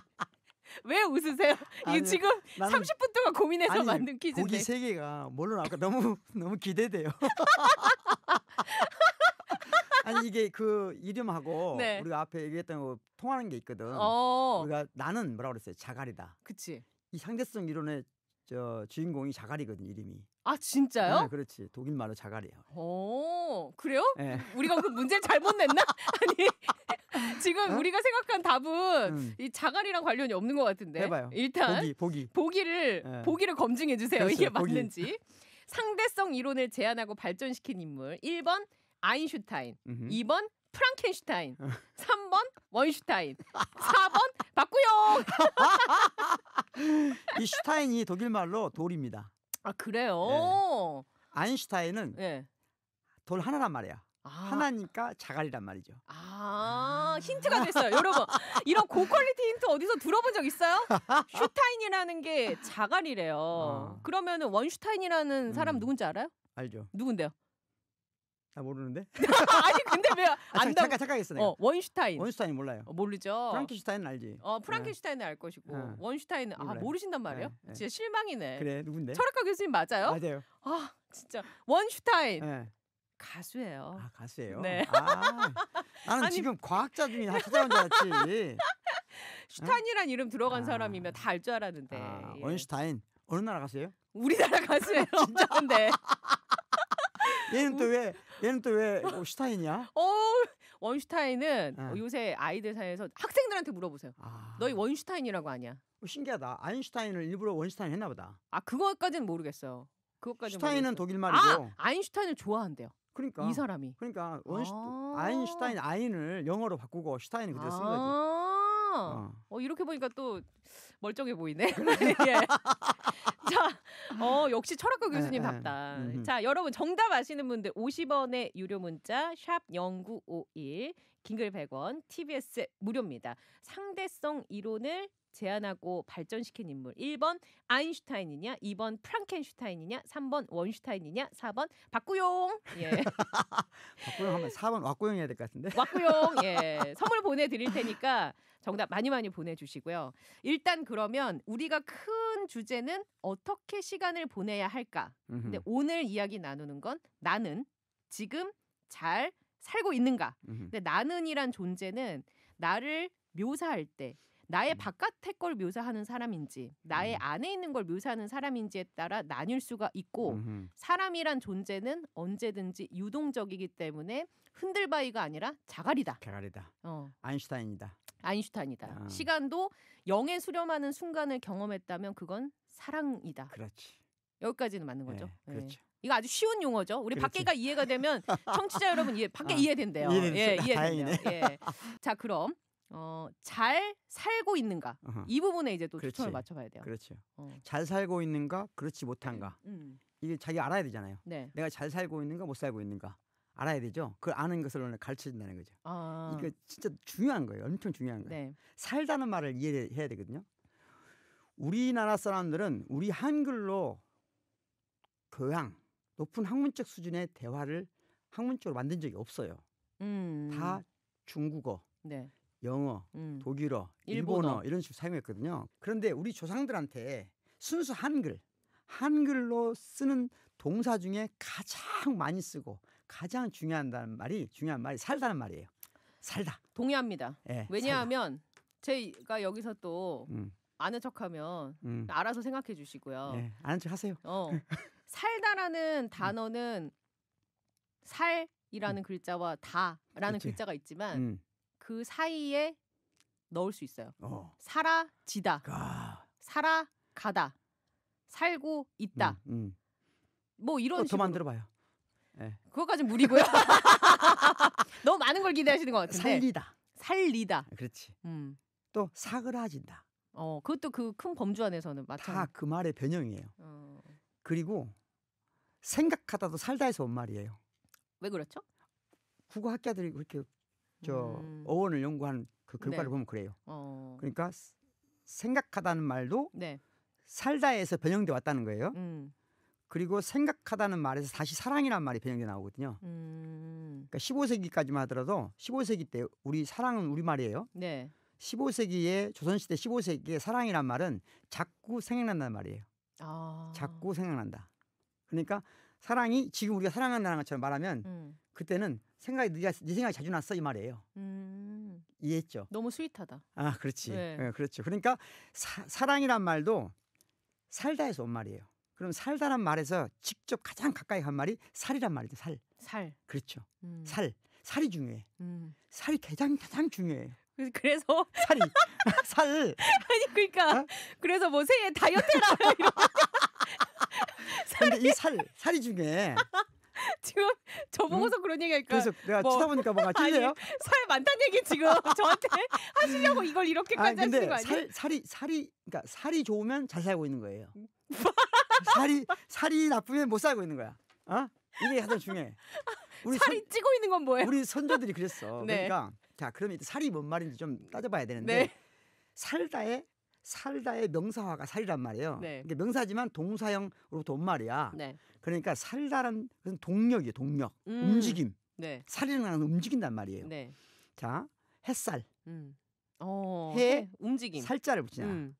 [SPEAKER 2] 왜 웃으세요? 이 지금 30분 동안 고민해서 아니, 만든 퀴즈인데. 고기 세
[SPEAKER 1] 개가 물론 아까 너무 너무 기대돼요. [laughs] 아니 이게 그 이름하고 네. 우리가 앞에 얘기했던 거 통하는 게 있거든. 어. 우리가 나는 뭐라 그랬어요? 자갈이다. 그치. 이 상대성 이론의 저 주인공이 자갈이거든 이름이.
[SPEAKER 2] 아 진짜요? 네,
[SPEAKER 1] 그렇지. 독일 말로 자갈이에요.
[SPEAKER 2] 오 어, 그래요? 네. 우리가 그 문제 잘못 냈나? [laughs] 아니 지금 어? 우리가 생각한 답은 음. 이 자갈이랑 관련이 없는 것 같은데. 해봐요. 일단 보기 보기 보기를 네. 보기를 검증해 주세요. 그렇죠, 이게 보기. 맞는지. 상대성 이론을 제안하고 발전시킨 인물 1번 아인슈타인. 음흠. 2번 프랑켄슈타인. 3번 어. [laughs] 원슈타인. 4번 박구용. [laughs]
[SPEAKER 1] 이 슈타인이 독일 말로 돌입니다. 아
[SPEAKER 2] 그래요. 네.
[SPEAKER 1] 아인슈타인은 네. 돌 하나란 말이야. 아. 하나니까 자갈이란 말이죠.
[SPEAKER 2] 아, 힌트가 됐어요. 여러분, 이런 고퀄리티 힌트 어디서 들어본 적 있어요? [laughs] 슈타인이라는 게 자갈이래요.
[SPEAKER 1] 어.
[SPEAKER 2] 그러면 원슈타인이라는 사람 음. 누군지 알아요? 알죠. 누군데요?
[SPEAKER 1] 나 아, 모르는데. [laughs] 아니
[SPEAKER 2] 근데 왜 안다? 아, 잠깐 착각했어 내가. 어,
[SPEAKER 1] 원슈타인. 원슈타인 몰라요. 어, 모르죠. 프랑켄슈타인 알지. 어, 어 프랑켄슈타인은
[SPEAKER 2] 알 것이고 어. 원슈타인은 아, 몰라요. 아 모르신단 말이에요? 네, 네. 진짜 실망이네. 그래 누군데? 철학과 교수님 맞아요? 맞아요. 아 진짜 원슈타인. 네. 가수예요. 아
[SPEAKER 1] 가수예요. 네. 아,
[SPEAKER 2] 나는 아니, 지금 과학자 중에 찾아온 줄 알았지. [laughs] 슈타인이란 이름 들어간 아. 사람이면 다 알 줄 알았는데. 아,
[SPEAKER 1] 원슈타인 어느 나라 가수예요?
[SPEAKER 2] 우리나라 가수예요. [laughs] 진짜 근데. 네.
[SPEAKER 1] 얘는 또왜 얘는 또왜 뭐 슈타인이야?
[SPEAKER 2] 어 원슈타인은 네. 요새 아이들 사이에서 학생들한테 물어보세요. 아. 너희 원슈타인이라고 아냐? 어, 신기하다.
[SPEAKER 1] 아인슈타인을 일부러 원슈타인 했나보다. 아 그거까지는 모르겠어요. 그것까지 슈타인은 독일 말이고. 아, 아인슈타인을 좋아한대요. 그러니까 이 사람이. 그러니까 아. 원슈 아~ 아인슈타인 아인을 영어로 바꾸고 슈타인 그대로 쓴 거지. 아~
[SPEAKER 2] 어. 어. 이렇게 보니까 또 멀쩡해 보이네. [laughs] 예. 자, 어, 역시 철학과 예, 교수님답다. 예. 자, 여러분 정답 아시는 분들 50원의 유료 문자 샵 0951, 긴글 100원, TBS 무료입니다. 상대성 이론을 제안하고 발전시킨 인물 1번 아인슈타인이냐 2번 프랑켄슈타인이냐 3번 원슈타인이냐 4번 박구용 예.
[SPEAKER 1] [laughs] 박구용 하면 4번 왁구용 해야 될 것 같은데
[SPEAKER 2] 왁구용 예 [laughs] 선물 보내드릴 테니까 정답 많이 많이 보내주시고요 일단 그러면 우리가 큰 주제는 어 어떻게 시간을 보내야 할까? 음흠. 근데 오늘 이야기 나누는 건 나는 지금 잘 살고 있는가? 음흠. 근데 나는이란 존재는 나를 묘사할 때 나의 음. 바깥의 걸 묘사하는 사람인지 나의 음. 안에 있는 걸 묘사하는 사람인지에 따라 나뉠 수가 있고 음흠. 사람이란 존재는 언제든지 유동적이기 때문에 흔들바위가 아니라 자갈이다. 자갈이다. 어.
[SPEAKER 1] 아인슈타인이다.
[SPEAKER 2] 아인슈타인이다. 아. 시간도 영에 수렴하는 순간을 경험했다면 그건 사랑이다. 그렇지. 여기까지는 맞는 거죠. 네, 그렇죠. 네. 이거 아주 쉬운 용어죠. 우리 그렇죠. 밖에가 이해가 되면 [laughs] 청취자 여러분 이해 밖에 아, 이해된대요. 예, 이해된대요. 예. 자, 그럼 어, 잘 살고 있는가 이 부분에 이제 또 초점을 맞춰봐야 돼요.
[SPEAKER 1] 그렇죠. 어. 잘 살고 있는가, 그렇지 못한가. 음, 음. 이게 자기 알아야 되잖아요. 네. 내가 잘 살고 있는가, 못 살고 있는가 알아야 되죠. 그걸 아는 것을 오늘 가르쳐준다는 거죠.
[SPEAKER 2] 아. 이게
[SPEAKER 1] 진짜 중요한 거예요. 엄청 중요한 거예요. 네. 살다는 말을 이해해야 되거든요. 우리나라 사람들은 우리 한글로 교양 높은 학문적 수준의 대화를 학문적으로 만든 적이 없어요.
[SPEAKER 2] 음. 다 중국어, 네. 영어, 음.
[SPEAKER 1] 독일어, 일본어, 일본어 이런 식으로 사용했거든요. 그런데 우리 조상들한테 순수 한글, 한글로 쓰는 동사 중에 가장 많이 쓰고 가장 중요한다는 말이 중요한 말이 살다는 말이에요. 살다.
[SPEAKER 2] 동의합니다. 네, 왜냐하면 살다. 제가 여기서 또 음. 아는 척하면 음. 알아서 생각해 주시고요. 네,
[SPEAKER 1] 아는 척 하세요. 어.
[SPEAKER 2] 살다라는 음. 단어는 살이라는 음. 글자와 다라는 그치. 글자가 있지만 음. 그 사이에 넣을 수 있어요. 어. 살아지다, 아. 살아가다, 살고 있다. 음, 음. 뭐 이런 더 만들어봐요. 네. 예. 그것까지 무리고요. [laughs] [laughs] 너무 많은 걸 기대하시는 것 같은데. 살리다.
[SPEAKER 1] 살리다. 그렇지. 음. 또 사그라진다. 어, 그것도 그 큰 범주 안에서는 마찬가지. 다그 말의 변형이에요. 어. 그리고 생각하다도 살다에서온 말이에요. 왜 그렇죠? 국어 학자들이 그렇게 저 음. 어원을 연구한 그 결과를 네. 보면 그래요. 어. 그러니까 생각하다는 말도 네. 살다에서 변형돼 왔다는 거예요. 음. 그리고 생각하다는 말에서 다시 사랑이란 말이 변형돼 나오거든요. 음. 그러니까 15세기까지만 하더라도 15세기 때 우리 사랑은 우리 말이에요. 네. 15세기에 조선시대 15세기의 사랑이란 말은 자꾸 생각난단 말이에요. 아. 자꾸 생각난다. 그러니까 사랑이 지금 우리가 사랑한다는 것처럼 말하면 음. 그때는 생각이 네가 네 생각이 자주 났어 이 말이에요.
[SPEAKER 2] 음.
[SPEAKER 1] 이해했죠? 너무 스윗하다. 아 그렇지. 네. 네, 그렇죠. 그러니까 사, 사랑이란 말도 살다에서 온 말이에요. 그럼 살다란 말에서 직접 가장 가까이 간 말이 살이란 말이죠. 살. 살. 그렇죠. 음. 살. 살이 중요해. 음. 살이 가장 가장 중요해요. 그래서 [laughs] 살이 [laughs] 살 아니 그러니까 어? 그래서
[SPEAKER 2] 뭐 새해 다이어트라 [laughs]
[SPEAKER 1] 근데 이살 살이 중에 지금 저보고서 음? 그런 얘기할까? 그래서 내가 뭐, 쳐다보니까 뭔가 찔려요?
[SPEAKER 2] 살 많다는 얘기 지금 저한테 하시려고 이걸 이렇게까지 아니, 하시는 거 아니에요?
[SPEAKER 1] 살, 이 살이 그러니까 살이 좋으면 잘 살고 있는 거예요. 음. 살이 살이 나쁘면 못 살고 있는 거야. 어? 이게 가장 중요해. 우리 살이 선,
[SPEAKER 2] 찌고 있는 건 뭐예요? 우리
[SPEAKER 1] 선조들이 그랬어. [laughs] 네. 그러니까 자 그러면 살이 뭔 말인지 좀 따져봐야 되는데 네. 살다의 살다의 명사화가 살이란 말이에요. 네. 그러니까 명사지만 동사형으로부터 온 말이야. 네. 그러니까 살다란 그런 동력이에요. 동력, 음. 움직임. 네. 살이라는 움직인단 말이에요. 네. 자, 햇살. 음.
[SPEAKER 2] 어, 해, 해, 움직임. 살자를 붙이냐. 음.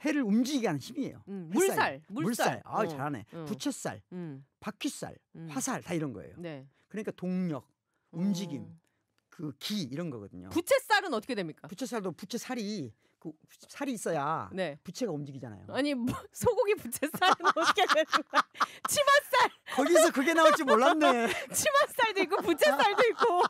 [SPEAKER 1] 해를 움직이게 하는 힘이에요. 음. 물살, 물살, 물살. 아, 어. 잘하네. 어. 부채살, 음. 바퀴살, 음. 화살 다 이런 거예요. 네. 그러니까 동력, 움직임, 음. 그기 이런 거거든요. 부채살은 어떻게 됩니까? 부채살도 부채살이 그 살이 있어야 네. 부채가 움직이잖아요. 아니 뭐, [laughs] 소고기 부채살은 어떻게 됩니까? [laughs] 치맛살 거기서 그게 나올 줄 몰랐네. [laughs]
[SPEAKER 2] 치맛살도 있고 부채살도 있고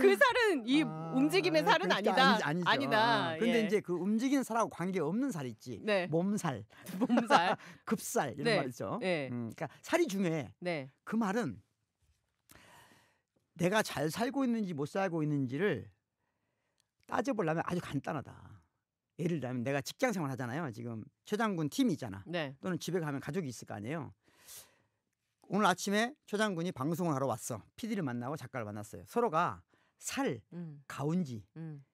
[SPEAKER 2] 그 살은 이 아, 움직임의 네, 살은 그러니까 아니다. 아니, 아니다. 아, 근데 예. 이제
[SPEAKER 1] 그 움직이는 살하고 관계 없는 살 있지. 네. 몸살, 몸살, 급살 이런 네. 말 있죠. 네. 예. 음, 그러니까 살이 중요해. 네. 그 말은 내가 잘 살고 있는지 못 살고 있는지를 따져보려면 아주 간단하다. 예를 들면 내가 직장 생활 하잖아요. 지금 최장군 팀이 있잖아. 네. 또는 집에 가면 가족이 있을 거 아니에요. 오늘 아침에 최장군이 방송을 하러 왔어. PD를 만나고 작가를 만났어요. 서로가 살 음. 가운지 음.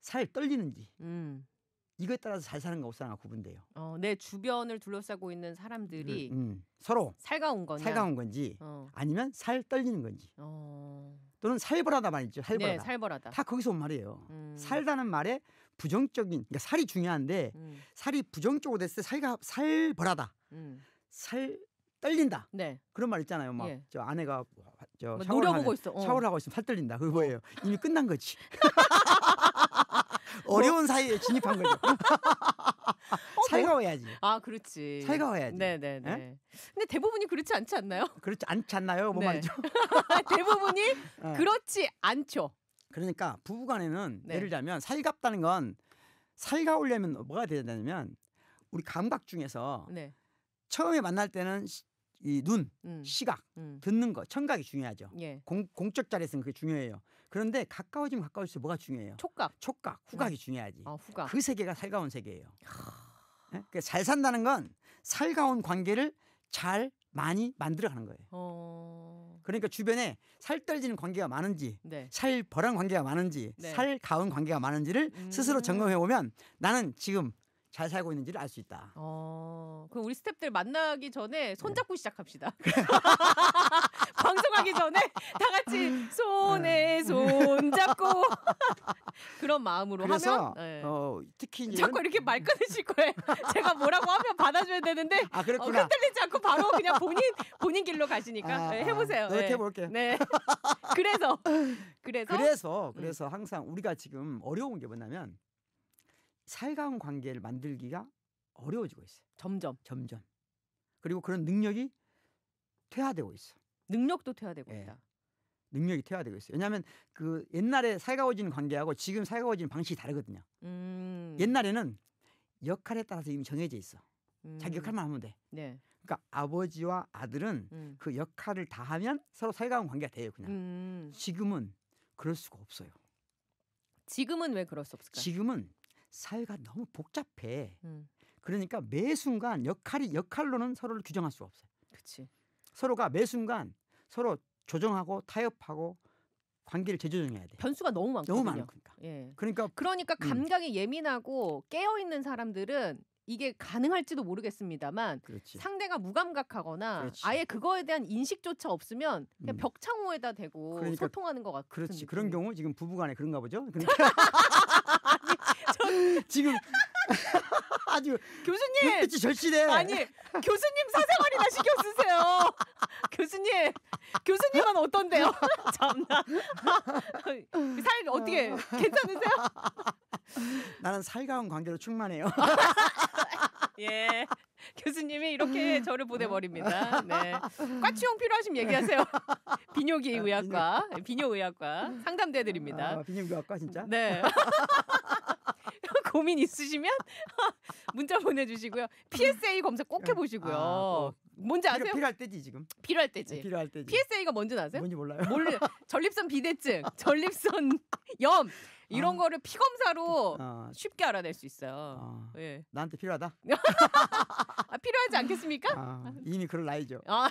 [SPEAKER 1] 살 떨리는지, 음. 이거에 따라서 잘 사는가 못 사는가 구분돼요.
[SPEAKER 2] 어, 내 주변을 둘러싸고 있는 사람들이 음, 음.
[SPEAKER 1] 서로 살가운
[SPEAKER 2] 거 살가운 건지 어.
[SPEAKER 1] 아니면 살 떨리는 건지 어. 또는 살벌하다 말이죠. 네, 살벌하다. 네, 살벌하다. 다 거기서 온 말이에요. 음. 살다는 말에 부정적인 그러니까 살이 중요한데 음. 살이 부정적으로 됐을 때 살가 살벌하다, 음. 살 떨린다. 네. 그런 말 있잖아요. 막저 예. 아내가 저 샤워를 노보고 있어. 어. 샤워를 하고 있으면 살 떨린다. 그거 뭐예요? 이미 끝난 거지. [laughs]
[SPEAKER 2] 뭐? 어려운 사이에 진입한 거죠. [laughs] 어, 뭐? 살가워야지. 아, 그렇지. 살가워야지. 네네네. 네? 근데 대부분이 그렇지 않지 않나요?
[SPEAKER 1] 그렇지 않지 않나요? 뭐 네. 말이죠.
[SPEAKER 2] [laughs] 대부분이
[SPEAKER 1] 네. [laughs] 그렇지 않죠. 그러니까 부부간에는 네. 예를 들자면 살갑다는 건 살가우려면 뭐가 되냐면 우리 감각 중에서 네. 처음에 만날 때는 이 눈, 음. 시각, 음. 듣는 거, 청각이 중요하죠. 예. 공, 공적 자리에서는 그게 중요해요. 그런데 가까워지면 가까워질수록 뭐가 중요해요? 촉각. 촉각, 후각이 음. 중요하지. 아, 후각. 그 세계가 살가운 세계예요. 네? 그러니까 잘 산다는 건 살가운 관계를 잘 많이 만들어가는 거예요. 어... 그러니까 주변에 살 떨지는 관계가 많은지, 네. 살 벌한 관계가 많은지, 네. 살 가운 관계가 많은지를 음. 스스로 점검해 보면 나는 지금 잘 살고 있는지를 알 수 있다. 어,
[SPEAKER 2] 그럼 우리 스탭들 만나기 전에 손잡고 시작합시다. [laughs] 네. [laughs] 방송하기 전에 다 같이 손에 네. 손잡고 [laughs] 그런 마음으로 그래서, 하면
[SPEAKER 1] 네. 어, 특히 이제 자꾸
[SPEAKER 2] 이렇게 말 끊으실 거예요. 제가 뭐라고 하면 받아줘야 되는데 아, 그랬구나. 어, 흔들리지 않고 바로 그냥 본인 본인 길로 가시니까 아, 네, 해보세요. 네, 해볼게. 네. 그래서 그래서 그래서
[SPEAKER 1] 음. 그래서 항상 우리가 지금 어려운 게 뭐냐면 살가운 관계를 만들기가 어려워지고 있어요. 점점. 점점. 그리고 그런 능력이 퇴화되고 있어. 능력도 퇴화되고 네. 있다. 능력이 퇴화되고 있어요. 왜냐하면 그 옛날에 살가워진 관계하고 지금 살가워진 방식이 다르거든요.
[SPEAKER 2] 음.
[SPEAKER 1] 옛날에는 역할에 따라서 이미 정해져 있어.
[SPEAKER 2] 음. 자기 역할만 하면 돼. 네.
[SPEAKER 1] 그러니까 아버지와 아들은 음. 그 역할을 다 하면 서로 살가운 관계가 돼요. 그냥
[SPEAKER 2] 음.
[SPEAKER 1] 지금은 그럴 수가 없어요.
[SPEAKER 2] 지금은 왜 그럴 수
[SPEAKER 1] 없을까요? 지금은 사회가 너무 복잡해. 음. 그러니까 매 순간 역할이 역할로는 서로를 규정할 수가 없어요. 그치. 서로가 매 순간 서로 조정하고 타협하고 관계를 재조정해야 돼. 변수가 너무 많거든요.
[SPEAKER 2] 너무 많으니까. 그러니까. 예. 그러니까 그 그러니까 음. 감각이 음. 예민하고 깨어 있는 사람들은 이게 가능할지도 모르겠습니다만 그렇지. 상대가 무감각하거나 그렇지. 아예 그거에 대한 인식조차 없으면 그냥 음. 벽창호에다 대고 그러니까, 소통하는 것 같아요. 그렇지. 느낌. 그런
[SPEAKER 1] 경우 지금 부부간에 그런가 보죠. 그러니까 [laughs] 지금 [laughs] 아주 교수님 눈빛이 절실해. 아니 교수님 사생활이나 신경 쓰세요. [laughs]
[SPEAKER 2] 교수님 교수님은 어떤데요? [laughs] 참나 살 어떻게 괜찮으세요?
[SPEAKER 1] 나는 살가운 관계로 충만해요.
[SPEAKER 2] 예. 교수님이 이렇게 저를 보내버립니다. 네. 과치용 필요하시면 얘기하세요. 비뇨기 아, 의학과, 비뇨의학과 상담돼드립니다. 아, 비뇨의학과 진짜? 네. 고민 있으시면 [laughs] 문자 보내주시고요. PSA 검색 꼭 네. 해보시고요. 아, 어. 뭔지 아세요? 필요, 필요할 때지 지금. 필요할 때지. 네, 필요할 때지. PSA가 뭔지 아세요? 뭔지 몰라요. 몰래 전립선 비대증, [laughs] 전립선 염 이런 어. 거를 피 검사로 어.
[SPEAKER 1] 아. 쉽게 알아낼 수 있어요. 아. 예. 나한테 필요하다. 아, 필요하지
[SPEAKER 2] 않겠습니까?
[SPEAKER 1] 이미 그럴 나이죠.
[SPEAKER 2] 아,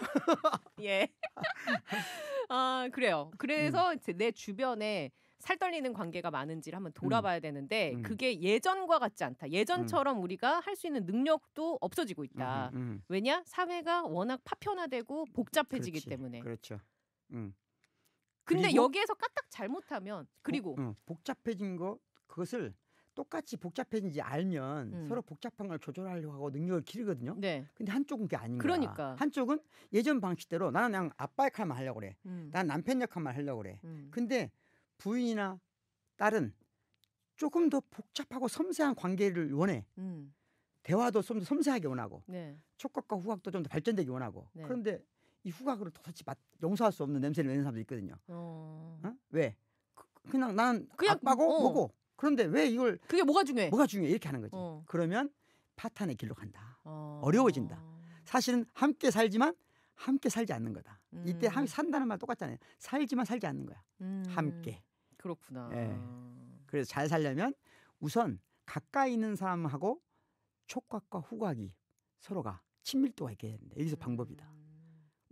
[SPEAKER 2] 예. [laughs] 아 그래요. 그래서 음. 제, 내 주변에 살떨리는 관계가 많은지를 한번 음. 돌아봐야 되는데 음. 그게 예전과 같지 않다. 예전처럼 음. 우리가 할 수 있는 능력도 없어지고 있다. 음, 왜냐 사회가 워낙 파편화되고 복잡해지기 그렇지,
[SPEAKER 1] 때문에. 그렇죠. 음. 근데 여기에서 까딱 잘못하면 그리고 복, 음, 복잡해진 거 그것을 똑같이 복잡해진지 알면 음. 서로 복잡한 걸 조절하려고 하고 능력을 기르거든요. 네. 근데 한쪽은 그게 아닌 그러니까. 한쪽은 예전 방식대로 나는 그냥 아빠 역할만 하려고 그래. 음. 난 남편 역할만 하려고 그래. 음. 근데 부인이나 딸은 조금 더 복잡하고 섬세한 관계를 원해. 음. 대화도 좀 섬세하게 원하고 네. 촉각과 후각도 좀 더 발전되기 원하고 네. 그런데 이 후각으로 도대체 맛, 용서할 수 없는 냄새를 내는 사람도 있거든요. 어. 어? 왜? 그, 그냥 난 그냥, 아빠고 뭐, 어. 보고 그런데 왜 이걸 그게 뭐가 중요해? 뭐가 중요해 이렇게 하는 거지. 어. 그러면 파탄의 길로 간다. 어. 려워진다 사실은 함께 살지만 함께 살지 않는 거다. 음. 이때 함 산다는 말 똑같잖아요. 살지만 살지 않는 거야. 음. 함께. 그렇구나. 예. 그래서 잘 살려면 우선 가까이 있는 사람하고 촉각과 후각이 서로가 친밀도가 있게 된다. 여기서 음. 방법이다.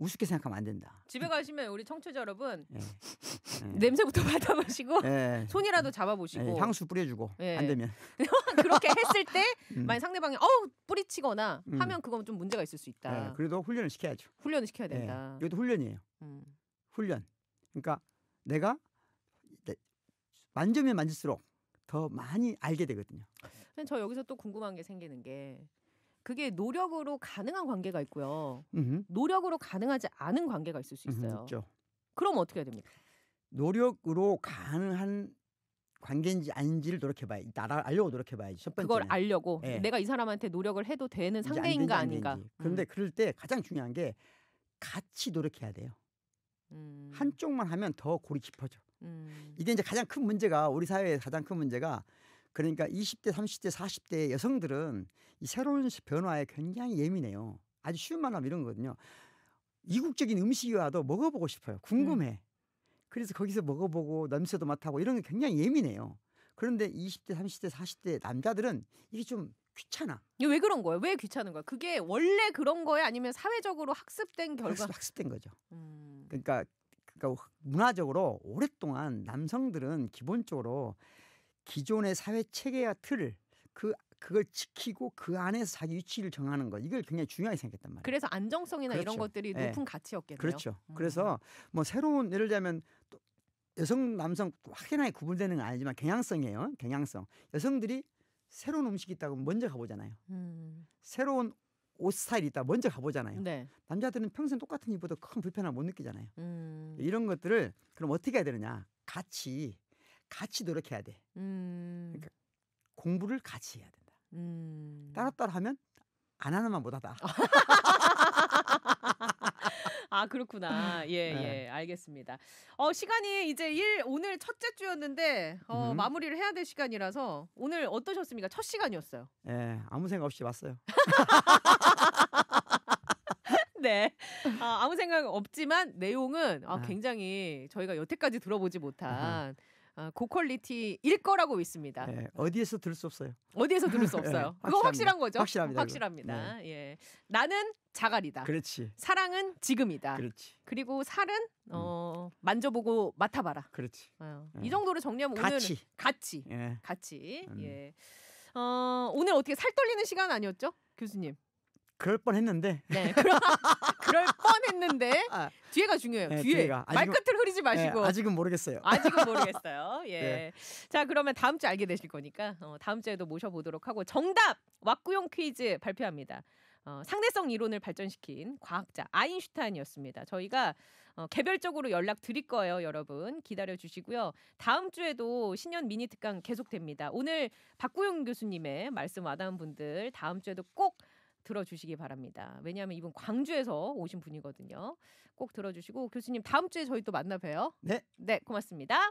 [SPEAKER 1] 우습게 생각하면 안 된다.
[SPEAKER 2] 집에 가시면 우리 청취자 여러분
[SPEAKER 1] 예. [laughs] 예. 냄새부터 맡아보시고 예.
[SPEAKER 2] 손이라도 잡아보시고 예. 향수
[SPEAKER 1] 뿌려주고 예. 안 되면 [laughs]
[SPEAKER 2] 그렇게 했을 때 [laughs] 음. 만약 상대방이 어우 뿌리치거나 음. 하면 그건 좀 문제가 있을 수 있다. 예,
[SPEAKER 1] 그래도 훈련을 시켜야죠.
[SPEAKER 2] 훈련을 시켜야 된다. 이것도 훈련이에요. 음.
[SPEAKER 1] 훈련. 그러니까 내가 만져면 만질수록 더 많이 알게 되거든요.
[SPEAKER 2] 저 여기서 또 궁금한 게 생기는 게 그게 노력으로 가능한 관계가 있고요. 음흠. 노력으로 가능하지 않은 관계가 있을 수 있어요. 음흠, 그럼 어떻게 해야 됩니까?
[SPEAKER 1] 노력으로 가능한 관계인지 아닌지를 노력해봐야 나라 알려고 노력해봐야지 첫 번째 그걸 알려고 네. 내가
[SPEAKER 2] 이 사람한테 노력을 해도 되는 상대인가 아닌가.
[SPEAKER 1] 음. 그런데 그럴 때 가장 중요한 게 같이 노력해야 돼요. 음. 한쪽만 하면 더 골이 깊어져. 음. 이게 이제 가장 큰 문제가 우리 사회의 가장 큰 문제가 그러니까 20대, 30대, 40대 여성들은 이 새로운 변화에 굉장히 예민해요. 아주 쉬운 말로 하면 이런 거거든요. 이국적인 음식이 와도 먹어보고 싶어요. 궁금해. 음. 그래서 거기서 먹어보고 냄새도 맡아고 이런 게 굉장히 예민해요. 그런데 20대, 30대, 40대 남자들은 이게 좀 귀찮아. 이게 왜 그런 거예요? 왜 귀찮은 거예요 그게 원래 그런 거예요? 아니면 사회적으로 학습된 결과? 학습, 학습된 거죠. 음. 그러니까 그러니까 문화적으로 오랫동안 남성들은 기본적으로 기존의 사회 체계와 틀을 그 그걸 지키고 그 안에서 자기 위치를 정하는 것 이걸 굉장히 중요하게 생각했단 말이에요.
[SPEAKER 2] 그래서 안정성이나 그렇죠. 이런 것들이 네. 높은 가치였겠네요. 그렇죠. 음.
[SPEAKER 1] 그래서 뭐 새로운 예를 들자면 또 여성 남성 확연하게 구분되는 건 아니지만 경향성이에요. 경향성. 여성들이 새로운 음식이 있다고 먼저 가보잖아요. 음. 새로운 옷 스타일이 있다 먼저 가보잖아요. 네. 남자들은 평생 똑같은 입어도 큰 불편함 못 느끼잖아요. 음. 이런 것들을 그럼 어떻게 해야 되느냐? 같이 같이 노력해야 돼. 음. 그러니까 공부를 같이 해야 된다. 음. 따로따로 하면 안 하나만 못하다. [laughs]
[SPEAKER 2] 아, 그렇구나. [laughs] 예, 네. 예. 알겠습니다. 어, 시간이 이제 일 오늘 첫째 주였는데 어, 음. 마무리를 해야 될 시간이라서 오늘 어떠셨습니까? 첫 시간이었어요.
[SPEAKER 1] 예, 아무 생각 없이 왔어요
[SPEAKER 2] [laughs] 네. 아, 아무 생각 없지만 내용은 아, 네. 굉장히 저희가 여태까지 들어보지 음. 못한 어, 고퀄리티일 거라고 믿습니다. 네,
[SPEAKER 1] 어디에서 들을 수 없어요.
[SPEAKER 2] 어디에서 들을 수 [laughs] 네, 없어요. 네, 그거 확실한 거죠? 확실합니다. 확실합니다. 네. 예. 나는 자갈이다. 그렇지. 사랑은 지금이다. 그렇지. 그리고 살은 음. 어, 음. 만져보고 맡아봐라. 그렇지. 어, 네. 이 정도로 정리하면 같이. 오늘
[SPEAKER 1] 같이. 예.
[SPEAKER 2] 같이. 음. 예. 어, 오늘 어떻게 살 떨리는 시간 아니었죠?
[SPEAKER 1] 교수님. 그럴 뻔했는데. 네. 그럴,
[SPEAKER 2] [laughs] 그럴 뻔했는데 아, 뒤에가 중요해요. 네, 뒤에 말끝을 흐리지 네, 마시고. 네, 아직은
[SPEAKER 1] 모르겠어요. 아직은 [laughs]
[SPEAKER 2] 모르겠어요. 예. 네. 자 그러면 다음 주 알게 되실 거니까 어, 다음 주에도 모셔보도록 하고 정답 왁구용 퀴즈 발표합니다. 어, 상대성 이론을 발전시킨 과학자 아인슈타인이었습니다. 저희가 어, 개별적으로 연락 드릴 거예요, 여러분. 기다려 주시고요. 다음 주에도 신년 미니 특강 계속됩니다. 오늘 박구영 교수님의 말씀 와닿은 분들 다음 주에도 꼭 들어주시기 바랍니다. 왜냐하면 이분 광주에서 오신 분이거든요. 꼭 들어주시고 교수님 다음 주에 저희 또 만나 봬요. 네. 네, 고맙습니다.